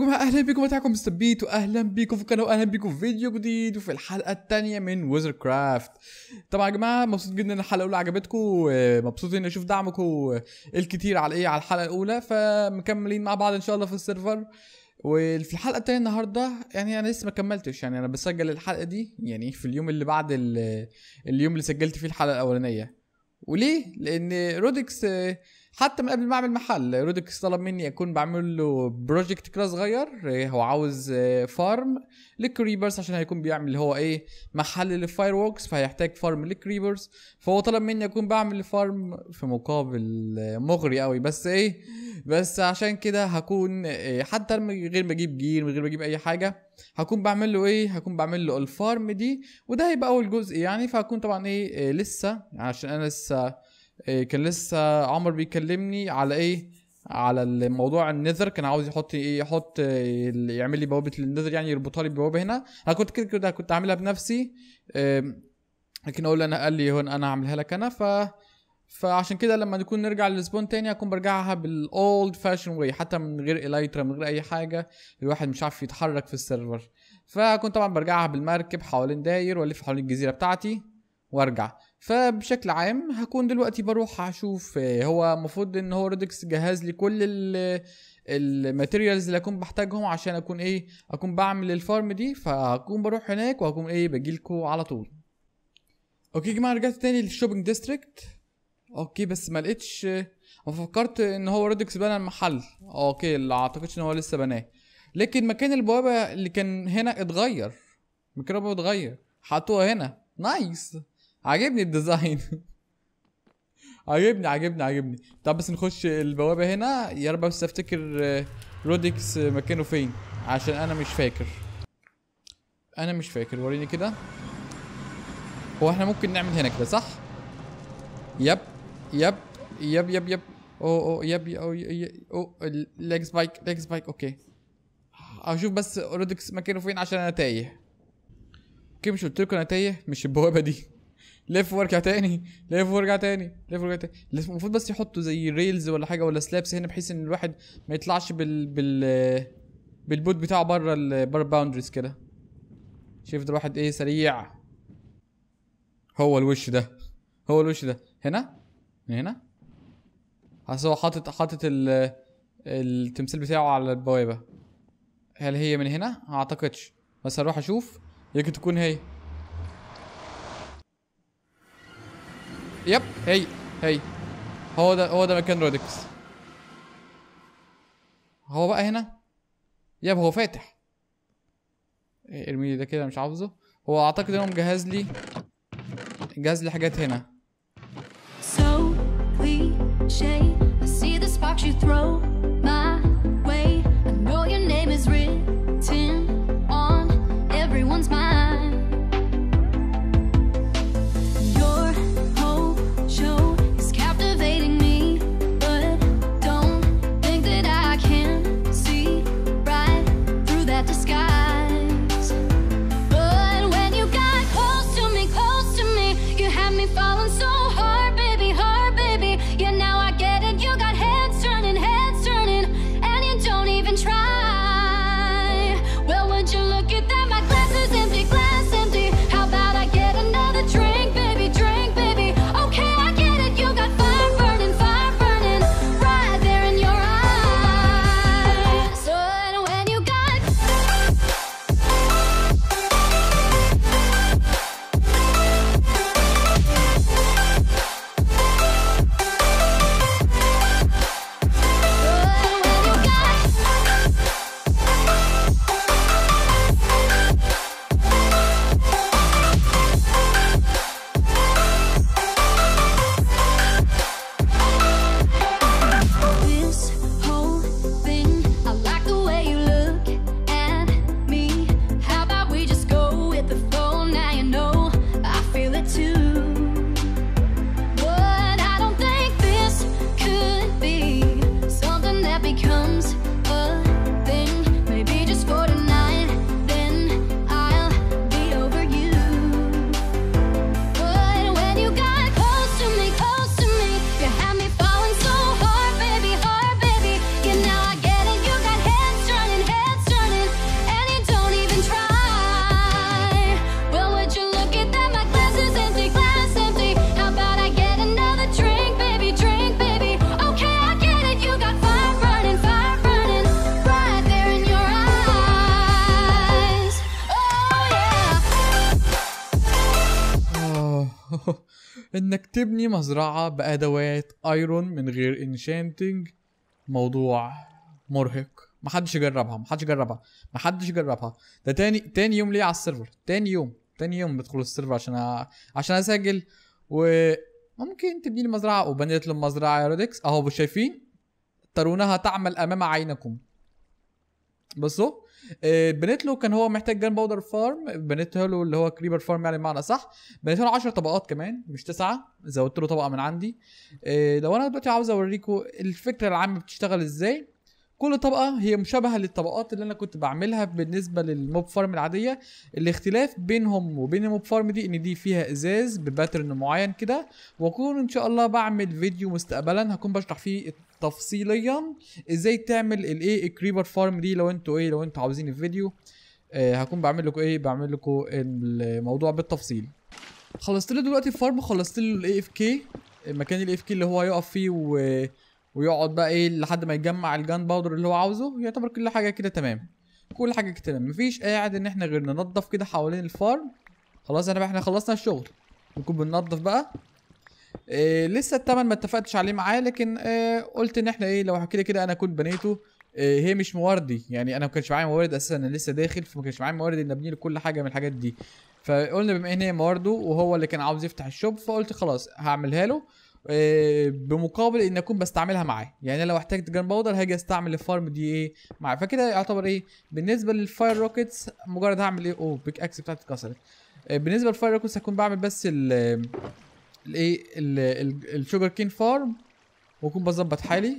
لكم اهلا بكم متعكم مستبيت واهلا بكم في القناه واهلا بكم في فيديو جديد وفي الحلقه الثانيه من ويزر كرافت طبعا يا جماعه مبسوط جدا ان الحلقه الاولى عجبتكم مبسوط اني اشوف دعمكم الكتير على ايه على الحلقه الاولى فمكملين مع بعض ان شاء الله في السيرفر وفي الحلقه الثانيه النهارده يعني انا لسه ما كملتش يعني انا بسجل الحلقه دي يعني في اليوم اللي بعد اليوم اللي سجلت فيه الحلقه الاولانيه وليه لان رودكس حتى من قبل ما اعمل محل رودكس طلب مني اكون بعمل له بروجكت كده صغير إيه، هو عاوز فارم إيه، للكريبرز عشان هيكون بيعمل هو ايه محل للفاير ووكس فهيحتاج فارم للكريبرز فهو طلب مني اكون بعمل فارم في مقابل إيه، مغري قوي بس ايه بس عشان كده هكون حتى من غير ما اجيب جير من غير ما اجيب اي حاجه هكون بعمل له ايه هكون بعمل له الفارم دي وده هيبقى اول جزء يعني فهكون طبعا إيه لسه عشان انا لسه إيه، كان لسه عمر بيكلمني على ايه على الموضوع النذر كان عاوز يحط ايه يحط يعمل لي بوابه للنذر يعني يربطها لي ببوابه هنا انا كنت كده كده كنت عاملها بنفسي إيه، لكن اقول انا قال لي هون انا هعملها لك انا ف فعشان كده لما نكون نرجع للسبون تاني اكون برجعها بالاولد فاشن واي حتى من غير الايترا من غير اي حاجه الواحد مش عارف يتحرك في السيرفر فكنت طبعا برجعها بالمركب حوالين داير والف حوالين الجزيره بتاعتي وارجع فبشكل عام هكون دلوقتي بروح اشوف آه، هو المفروض ان هو ريدكس جهز لي كل الماتيريالز اللي اكون بحتاجهم عشان اكون ايه اكون بعمل الفارم دي فهكون بروح هناك وهكون ايه باجيلكوا على طول اوكي يا جماعه رجعت تاني للشوبينج ديستريكت اوكي بس ما لقيتش آه، ما فكرت ان هو ريدكس بنى المحل اوكي لا اعتقدش ان هو لسه بناه لكن مكان البوابه اللي كان هنا اتغير مكان البوابه اتغير حطوها هنا نايس عاجبني الديزاين عاجبني عاجبني عاجبني طب بس نخش البوابه هنا يا رب بس افتكر آه، روديكس آه، مكانه فين عشان انا مش فاكر انا مش فاكر وريني كده هو احنا ممكن نعمل هنا كده صح يب يب يب يب يب او او يب او او ليج سبايك ليج سبايك اوكي اشوف بس رودكس مكانه فين عشان انا تايه اوكي مش قلت لكم انا تايه مش البوابه دي لف وارجع تاني لف وارجع تاني لف وارجع تاني المفروض بس يحطوا زي ريلز ولا حاجه ولا سلابس هنا بحيث ان الواحد ما يطلعش بال بال بالبوت بتاعه بره ال بره الباوندريز كده شايف ده ايه سريع هو الوش ده هو الوش ده هنا من هنا حاسس هو حاطط حاطط التمثال بتاعه على البوابه هل هي من هنا؟ ما اعتقدش بس هروح اشوف يمكن تكون هي يب هي هي هو ده هو ده مكان رودكس هو بقى هنا يب هو فاتح ارمي ده كده مش عاوزه هو اعتقد انه جهز لي جهز لي حاجات هنا so I see the sparks you throw انك تبني مزرعة بادوات ايرون من غير انشانتنج موضوع مرهق محدش يجربها محدش يجربها محدش يجربها ده تاني تاني يوم ليه على السيرفر تاني يوم تاني يوم بدخل السيرفر عشان أ... عشان اسجل وممكن تبني المزرعة وبنيت المزرعة يا رودكس اهو شايفين ترونها تعمل امام عينكم بصوا آه، بنيت له كان هو محتاج جان باودر فارم بنيت له اللي هو كريبر فارم يعني بمعنى صح بنيت له 10 طبقات كمان مش تسعه زودت له طبقه من عندي آه، لو انا دلوقتي عاوز اوريكم الفكره العامه بتشتغل ازاي كل طبقه هي مشابهه للطبقات اللي انا كنت بعملها بالنسبه للموب فارم العاديه الاختلاف بينهم وبين الموب فارم دي ان دي فيها ازاز بباترن معين كده واكون ان شاء الله بعمل فيديو مستقبلا هكون بشرح فيه تفصيليا ازاي تعمل الايه الكريبر فارم دي لو انتوا ايه لو انتوا عاوزين الفيديو آه هكون بعمل لكم ايه بعمل لكم الموضوع بالتفصيل خلصت له دلوقتي الفارم خلصت له الاي اف كي مكان الاي اف كي اللي هو هيقف فيه و ويقعد بقى ايه لحد ما يجمع الجان باودر اللي هو عاوزه يعتبر كل حاجه كده تمام كل حاجه كده تمام مفيش قاعد ان احنا غير ننضف كده حوالين الفارم خلاص انا بقى احنا خلصنا الشغل نكون بننضف بقى إيه لسه التمن ما اتفقتش عليه معاه لكن إيه قلت ان احنا ايه لو كده كده انا كنت بنيته إيه هي مش مواردي يعني انا ما كانش معايا موارد اساسا انا لسه داخل فما كانش معايا موارد ان ابني له كل حاجه من الحاجات دي فقلنا بما ان هي موارده وهو اللي كان عاوز يفتح الشوب فقلت خلاص هعملها له آه، بمقابل ان اكون بستعملها معاه يعني لو احتجت جان باودر هاجي استعمل الفارم دي ايه معاه فكده يعتبر ايه بالنسبه للفاير روكيتس مجرد هعمل ايه اوه بيك اكس بتاعتي اتكسرت آه، بالنسبه للفاير روكيتس هكون بعمل بس ال الايه الشوجر كين فارم واكون بظبط حالي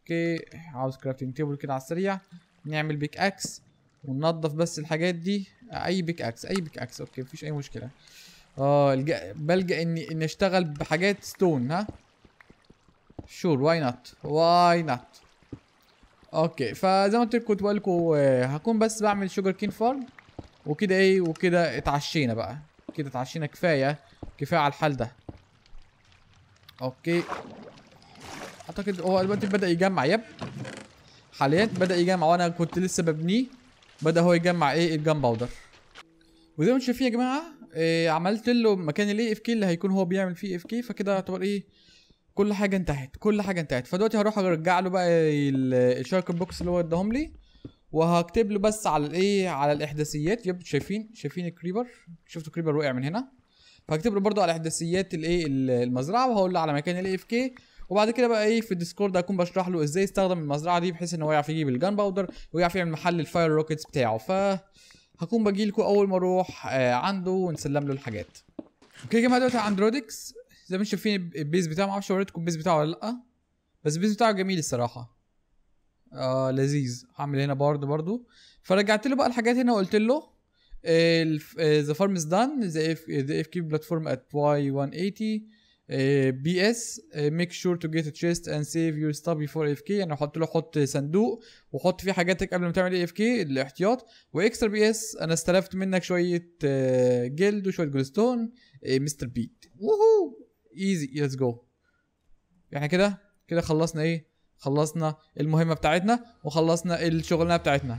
اوكي عاوز كرافتنج تيبل كده على السريع نعمل بيك اكس وننضف بس الحاجات دي اي بيك اكس اي بيك اكس اوكي مفيش اي مشكله اه الجأ... بلجأ اني اني اشتغل بحاجات ستون ها شور واي نوت واي نوت اوكي فزي ما قلت لكم كنت بقول لكم آه، هكون بس بعمل شوجر كين فارم وكده ايه وكده اتعشينا بقى كده اتعشينا كفايه كفايه على الحال ده اوكي اعتقد هو دلوقتي بدا يجمع يب حاليا بدا يجمع وانا كنت لسه ببنيه بدا هو يجمع ايه الجام باودر وزي ما انتم شايفين يا جماعه إيه عملت له مكان الاي اف كي اللي هيكون هو بيعمل فيه اف كي فكده يعتبر ايه كل حاجه انتهت كل حاجه انتهت فدلوقتي هروح ارجع له بقى الشارك بوكس اللي هو اداهم لي وهكتب له بس على الايه على الاحداثيات يب شايفين شايفين الكريبر شفتوا الكريبر وقع من هنا فهكتب له برده على احداثيات الايه المزرعه وهقول له على مكان الاي اف كي وبعد كده بقى ايه في الديسكورد هكون بشرح له ازاي استخدم المزرعه دي بحيث ان هو يعرف يجيب الجان باودر ويعرف يعمل محل الفاير روكيتس بتاعه ف هكون باجي لكم اول ما اروح آه، عنده ونسلم له الحاجات اوكي يا جماعه دلوقتي عند رودكس زي ما انتم شايفين البيز بتاعه ما اعرفش وريتكم البيز بتاعه ولا لا بس البيز بتاعه جميل الصراحه آه لذيذ هعمل هنا بارد برضو فرجعت له بقى الحاجات هنا وقلت له ذا فارم از دان ذا اف كي بلاتفورم ات واي 180 بي اس ميك شور تو جيت تشيست اند سيف يور ستاب بيفور اف كي يعني حط له حط صندوق وحط فيه حاجاتك قبل ما تعمل اف كي الاحتياط واكسترا بي اس انا استلفت منك شويه آه، جلد وشويه جولستون مستر بيت ووهو ايزي ليتس جو احنا كده كده خلصنا ايه خلصنا المهمه بتاعتنا وخلصنا الشغلانه بتاعتنا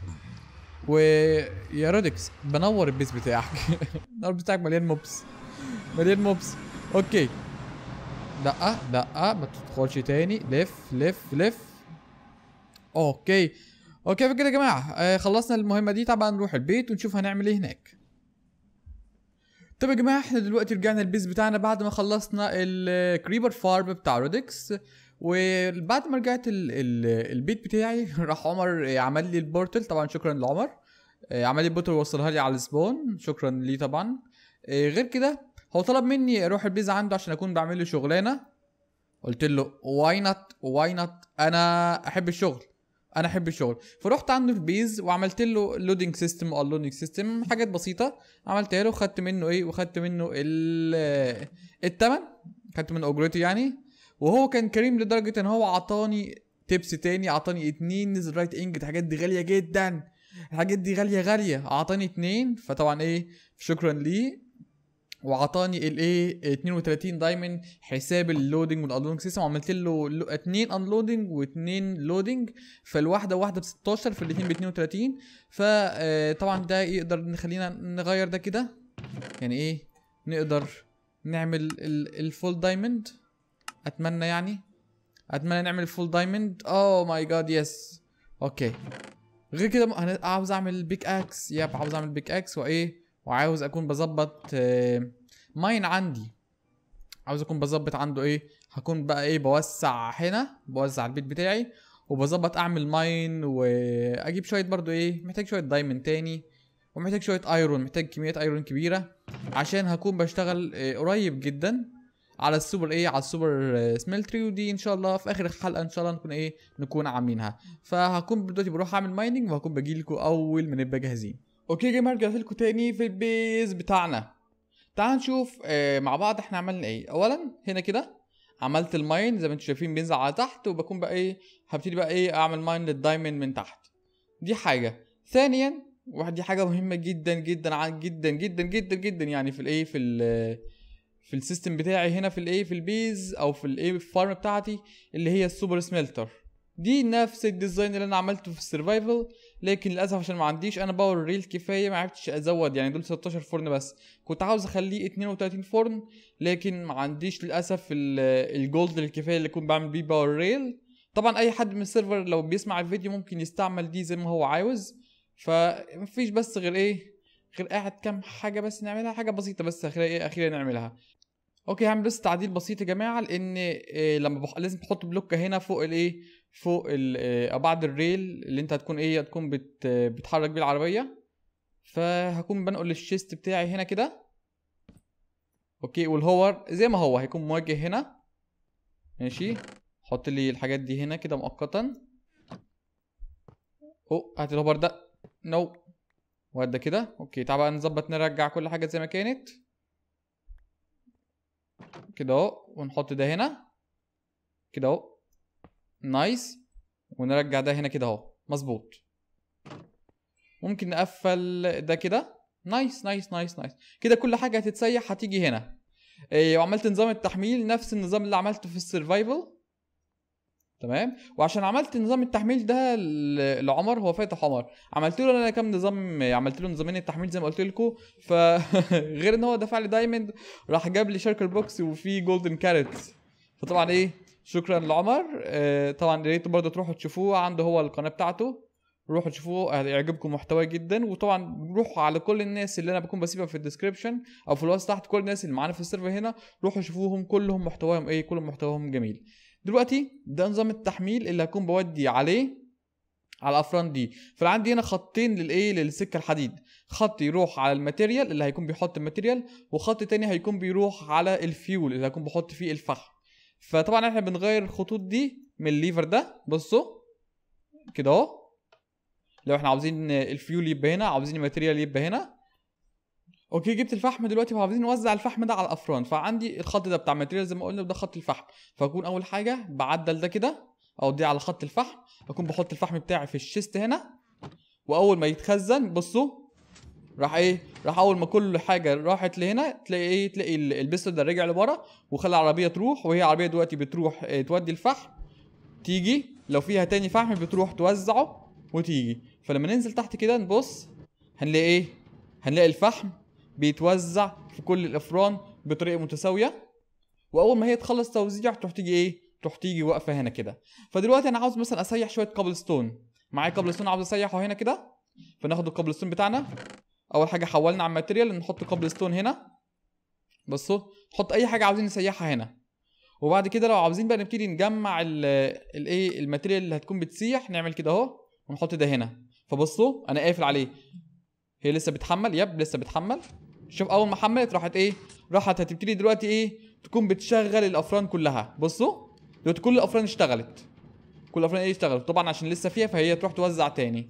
و يا رودكس بنور البيس بتاعك البيس بتاعك مليان موبس مليان موبس اوكي لا لا ما تدخلش تاني لف لف لف اوكي اوكي فكده يا جماعه آه خلصنا المهمه دي طبعا نروح البيت ونشوف هنعمل ايه هناك طب يا جماعه احنا دلوقتي رجعنا البيز بتاعنا بعد ما خلصنا الكريبر فارم بتاع رودكس وبعد ما رجعت الـ الـ البيت بتاعي راح عمر عمل لي البورتل طبعا شكرا لعمر آه، عمل لي البورتل ووصلها لي على السبون شكرا ليه طبعا آه، غير كده هو طلب مني اروح البيزا عنده عشان اكون بعمل له شغلانه قلت له واي نوت واي نوت انا احب الشغل انا احب الشغل فرحت عنده في البيز وعملت له لودنج سيستم او لودنج سيستم حاجات بسيطه عملتها له وخدت منه ايه وخدت منه ال آه، الثمن خدت منه اجرته يعني وهو كان كريم لدرجه ان هو عطاني تيبس تاني عطاني اتنين نزل رايت انج الحاجات دي غاليه جدا الحاجات دي غاليه غاليه اعطاني اتنين فطبعا ايه شكرا ليه وعطاني الايه 32 دايمن حساب اللودنج والانلودنج سيستم وعملت له اتنين انلودنج واثنين لودنج فالواحده واحده ب 16 فالاثنين ب 32 فطبعا آه، ده يقدر نخلينا نغير ده كده يعني ايه نقدر نعمل الفول دايموند اتمنى يعني اتمنى نعمل فول دايموند اوه ماي جاد يس اوكي غير كده عاوز اعمل بيك اكس ياب عاوز اعمل بيك اكس وايه وعاوز اكون بظبط ماين آه، عندي عاوز اكون بظبط عنده ايه هكون بقى ايه بوسع هنا بوزع البيت بتاعي وبظبط اعمل ماين واجيب شويه برضو ايه محتاج شويه دايمن تاني ومحتاج شويه ايرون محتاج كميه ايرون كبيره عشان هكون بشتغل آه، قريب جدا على السوبر ايه على السوبر سميلتري آه، ودي ان شاء الله في اخر الحلقه ان شاء الله نكون ايه نكون عاملينها فهكون دلوقتي بروح اعمل مايننج وهكون بجيلكوا اول ما نبقى جاهزين اوكي جيمر رجعت لكم تاني في البيز بتاعنا تعال نشوف آه مع بعض احنا عملنا ايه اولا هنا كده عملت الماين زي ما انتم شايفين بينزل على تحت وبكون بقى ايه هبتدي بقى ايه اعمل ماين للدايموند من تحت دي حاجه ثانيا واحد دي حاجه مهمه جدا جدا جدا جدا جدا جدا يعني في الايه في الـ في السيستم بتاعي هنا في الايه في البيز او في الايه في الفارم بتاعتي اللي هي السوبر سميلتر دي نفس الديزاين اللي انا عملته في السرفايفل لكن للاسف عشان ما عنديش انا باور ريل كفايه ما عرفتش ازود يعني دول 16 فرن بس كنت عاوز اخليه 32 فرن لكن ما عنديش للاسف الجولد الكفايه اللي كنت بعمل بيه باور ريل طبعا اي حد من السيرفر لو بيسمع الفيديو ممكن يستعمل دي زي ما هو عاوز فمفيش بس غير ايه غير قاعد كام حاجه بس نعملها حاجه بسيطه بس اخيرا ايه اخيرا نعملها اوكي هعمل بس تعديل بسيط يا جماعه لان آه، لما بح... لازم تحط بلوكه هنا فوق الايه فوق ال... آه، بعد الريل اللي انت هتكون ايه هتكون بت... بتحرك بيه العربيه فهكون بنقل الشيست بتاعي هنا كده اوكي والهور زي ما هو هيكون مواجه هنا ماشي حط لي الحاجات دي هنا كده مؤقتا او هات الهور ده نو no. ده كده اوكي تعال بقى نظبط نرجع كل حاجه زي ما كانت كده اهو ونحط ده هنا كده اهو نايس ونرجع ده هنا كده اهو مظبوط ممكن نقفل ده كده نايس نايس نايس نايس كده كل حاجه هتتسيح هتيجي هنا إيه وعملت نظام التحميل نفس النظام اللي عملته في السرفايفل تمام وعشان عملت نظام التحميل ده لعمر هو فاتح عمر عملت له انا كام نظام يعني عملت له نظامين التحميل زي ما قلت لكم فغير ان هو دفع لي دايموند راح جاب لي شاركر بوكس وفي جولدن كارت فطبعا ايه شكرا لعمر آه، طبعا يا ريت برضه تروحوا تشوفوه عنده هو القناه بتاعته روحوا تشوفوه هيعجبكم محتواه جدا وطبعا روحوا على كل الناس اللي انا بكون بسيبها في الديسكربشن او في الوصف تحت كل الناس اللي معانا في السيرفر هنا روحوا شوفوهم كلهم محتواهم ايه كلهم محتواهم جميل دلوقتي ده نظام التحميل اللي هكون بودي عليه على الافران دي فانا عندي هنا خطين للايه للسكه الحديد خط يروح على الماتيريال اللي هيكون بيحط الماتيريال وخط تاني هيكون بيروح على الفيول اللي هكون بحط فيه الفحم فطبعا احنا بنغير الخطوط دي من الليفر ده بصوا كده اهو لو احنا عاوزين الفيول يبقى هنا عاوزين الماتيريال يبقى هنا اوكي جبت الفحم دلوقتي وعاوزين نوزع الفحم ده على الافران فعندي الخط ده بتاع ماتيريال زي ما قلنا ده خط الفحم فاكون اول حاجه بعدل ده كده او دي على خط الفحم اكون بحط الفحم بتاعي في الشيست هنا واول ما يتخزن بصوا راح ايه راح اول ما كل حاجه راحت لهنا تلاقي ايه تلاقي البستر ده رجع لورا وخلى العربيه تروح وهي العربيه دلوقتي بتروح إيه تودي الفحم تيجي لو فيها تاني فحم بتروح توزعه وتيجي فلما ننزل تحت كده نبص هنلاقي ايه هنلاقي الفحم بيتوزع في كل الافران بطريقه متساويه واول ما هي تخلص توزيع تروح تيجي ايه تروح تيجي واقفه هنا كده فدلوقتي انا عاوز مثلا اسيح شويه كابل ستون معايا كابل ستون عاوز اسيحه هنا كده فناخد الكابل ستون بتاعنا اول حاجه حولنا على الماتيريال نحط كابل ستون هنا بصوا نحط اي حاجه عاوزين نسيحها هنا وبعد كده لو عاوزين بقى نبتدي نجمع الايه الماتيريال اللي هتكون بتسيح نعمل كده اهو ونحط ده هنا فبصوا انا قافل عليه هي لسه بتحمل يب لسه بتحمل شوف اول ما حملت راحت ايه راحت هتبتدي دلوقتي ايه تكون بتشغل الافران كلها بصوا دلوقتي كل الافران اشتغلت كل الافران ايه اشتغلت طبعا عشان لسه فيها فهي تروح توزع تاني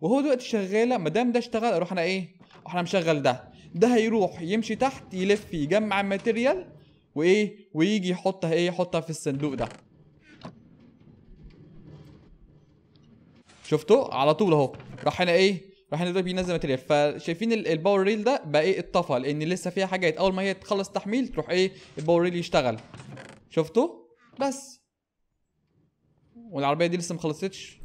وهو دلوقتي شغاله ما دام ده اشتغل اروح انا ايه احنا مشغل ده ده هيروح يمشي تحت يلف يجمع الماتيريال وايه ويجي يحطها ايه يحطها في الصندوق ده شفتوا على طول اهو راح هنا ايه راح دلوقتي بينزل ماتيريال فشايفين الباور ريل ده بقى ايه اتطفى لان لسه فيها حاجات اول ما هي تخلص تحميل تروح ايه الباور ريل يشتغل شفتوا بس والعربيه دي لسه ما خلصتش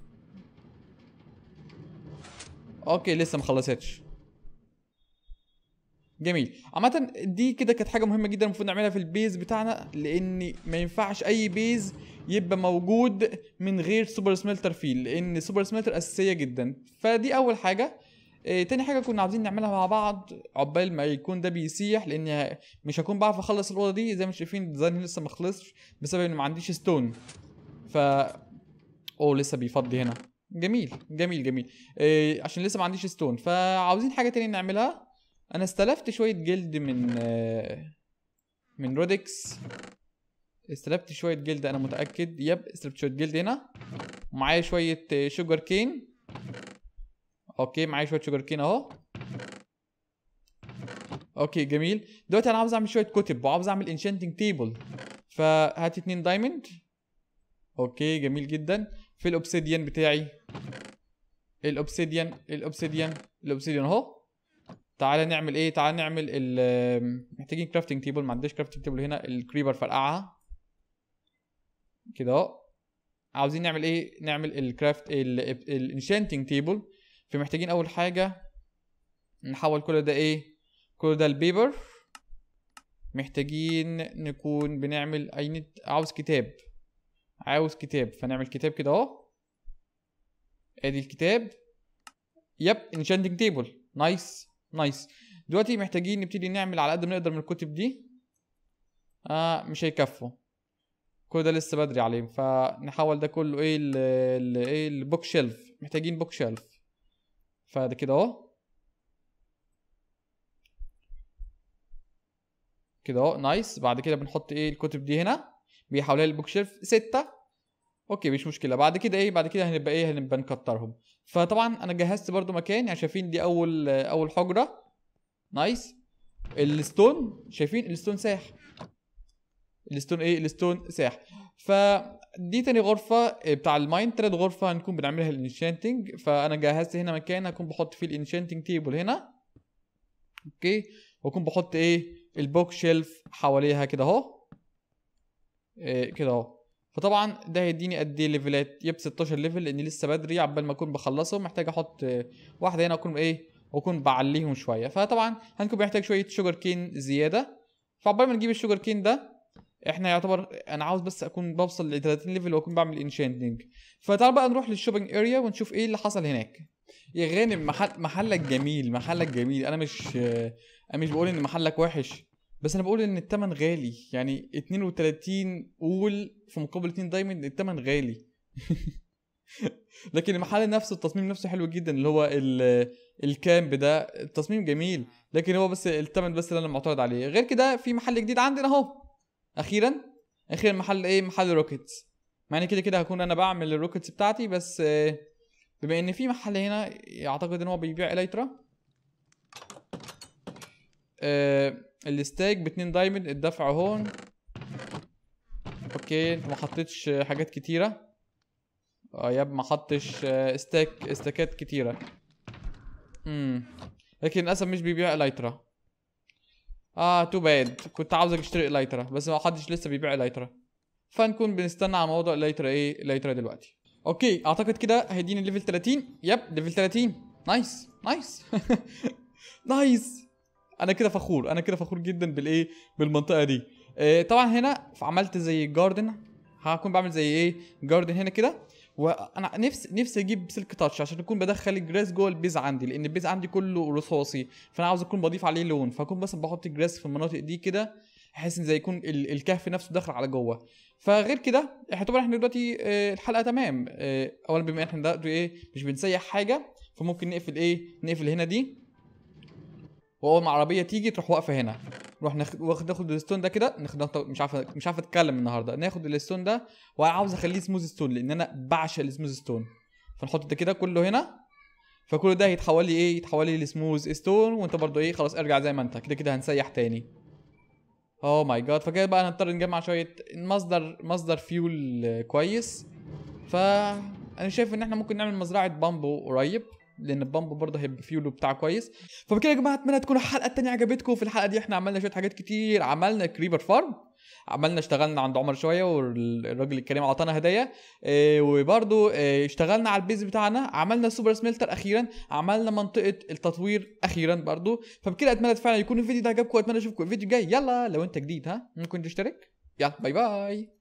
اوكي لسه ما خلصتش جميل عامة دي كده كانت حاجة مهمة جدا المفروض نعملها في البيز بتاعنا لأن ما ينفعش أي بيز يبقى موجود من غير سوبر سملتر فيه لأن سوبر سملتر أساسية جدا فدي أول حاجة إيه تاني حاجة كنا عاوزين نعملها مع بعض عقبال ما يكون ده بيسيح لأن مش هكون بعرف أخلص الأوضة دي زي ما شايفين الديزاين لسه ما خلصش بسبب إن ما عنديش ستون ف أوه لسه بيفضي هنا جميل جميل جميل إيه عشان لسه ما عنديش ستون فعاوزين حاجة تاني نعملها انا استلفت شويه جلد من من رودكس استلفت شويه جلد انا متاكد يب استلفت شويه جلد هنا معايا شويه شوجر آه، كين اوكي معايا شويه شوجر كين اهو اوكي جميل دلوقتي انا عاوز اعمل شويه كتب وعاوز اعمل انشنتنج تيبل فهات اتنين دايموند اوكي جميل جدا في الاوبسيديان بتاعي الاوبسيديان الاوبسيديان الاوبسيديان اهو تعالى نعمل ايه تعالى نعمل ال محتاجين كرافتنج تيبل ما عنديش كرافتنج تيبل هنا الكريبر فرقعها كده اهو عاوزين نعمل ايه نعمل الكرافت الانشانتنج تيبل فمحتاجين اول حاجه نحول كل ده ايه كل ده البيبر محتاجين نكون بنعمل اي نت عاوز كتاب عاوز كتاب فنعمل كتاب كده اهو ادي الكتاب يب انشانتنج تيبل نايس نايس دلوقتي محتاجين نبتدي نعمل على قد ما نقدر من الكتب دي آه مش هيكفوا كل ده لسه بدري عليه فنحول ده كله ايه ال ايه البوك شيلف محتاجين بوك شيلف فده كده اهو كده اهو نايس بعد كده بنحط ايه الكتب دي هنا بيحولها للبوك شيلف ستة اوكي مش مشكله بعد كده ايه بعد كده هنبقى ايه هنبقى نكترهم فطبعا انا جهزت برده مكان يعني شايفين دي اول اول حجره نايس الستون شايفين الستون ساح الستون ايه الستون ساح فدي تاني غرفة آه، بتاع الماين تالت غرفة هنكون بنعملها الانشانتنج فانا جهزت هنا مكان هكون بحط فيه الانشانتنج تيبل هنا اوكي واكون بحط ايه البوك شيلف حواليها كده اهو إيه كده اهو فطبعا ده هيديني قد ايه ليفلات يب 16 ليفل لان لسه بدري عبال ما اكون بخلصه محتاج احط واحده هنا اكون ايه واكون بعليهم شويه فطبعا هنكون بنحتاج شويه شوجر كين زياده فعقبال ما نجيب الشوجر كين ده احنا يعتبر انا عاوز بس اكون بوصل ل 30 ليفل واكون بعمل انشانتنج فتعال بقى نروح للشوبينج اريا ونشوف ايه اللي حصل هناك يا غانم محل محلك جميل محلك جميل انا مش انا مش بقول ان محلك وحش بس انا بقول ان الثمن غالي يعني 32 قول في مقابل 2 دايموند الثمن غالي لكن المحل نفسه التصميم نفسه حلو جدا اللي هو الكامب ده التصميم جميل لكن هو بس الثمن بس اللي انا معترض عليه غير كده في محل جديد عندنا اهو اخيرا اخيرا محل ايه محل روكيتس مع ان كده كده هكون انا بعمل الروكيتس بتاعتي بس بما ان في محل هنا اعتقد ان هو بيبيع اليترا أه الستاك باتنين دايموند الدفع هون اوكي انت ما حطيتش حاجات كتيره اه ياب ما حطش استاك آه، استاكات كتيره امم لكن للاسف مش بيبيع الايترا اه تو باد كنت عاوزك اشتري الايترا بس ما حدش لسه بيبيع الايترا فنكون بنستنى على موضوع الايترا ايه الايترا دلوقتي اوكي اعتقد كده هيديني ليفل 30 ياب ليفل 30 نايس نايس نايس انا كده فخور انا كده فخور جدا بالايه بالمنطقه دي آه، طبعا هنا عملت زي جاردن هكون بعمل زي ايه جاردن هنا كده وانا نفسي نفسي اجيب سلك تاتش عشان اكون بدخل الجراس جوه البيز عندي لان البيز عندي كله رصاصي فانا عاوز اكون بضيف عليه لون فاكون بس بحط الجراس في المناطق دي كده احس ان زي يكون الكهف نفسه داخل على جوه فغير كده احنا طبعا احنا دلوقتي اه الحلقه تمام اه اولا بما ان احنا دلوقتي ايه مش بنسيح حاجه فممكن نقفل ايه نقفل هنا دي واول ما العربيه تيجي تروح واقفه هنا نروح ناخد ناخد الستون ده كده مش عارف مش عارف اتكلم النهارده ناخد الستون ده وانا عاوز اخليه سموز ستون لان انا بعشق السموز ستون فنحط ده كده كله هنا فكل ده هيتحول لي ايه يتحول لي لسموز ستون وانت برضو ايه خلاص ارجع زي ما انت كده كده هنسيح تاني اوه ماي جاد فكده بقى هنضطر نجمع شويه مصدر مصدر فيول كويس ف انا شايف ان احنا ممكن نعمل مزرعه بامبو قريب لان البامب برضه هيبقى فيه لوب بتاعه كويس فبكده يا جماعه اتمنى تكون الحلقه الثانيه عجبتكم في الحلقه دي احنا عملنا شويه حاجات كتير عملنا كريبر فارم عملنا اشتغلنا عند عمر شويه والراجل الكريم عطانا هدايا اه وبرده اه اشتغلنا على البيز بتاعنا عملنا سوبر سميلتر اخيرا عملنا منطقه التطوير اخيرا برده فبكده اتمنى فعلا يكون الفيديو ده عجبكم واتمنى اشوفكم الفيديو الجاي يلا لو انت جديد ها ممكن تشترك يلا باي باي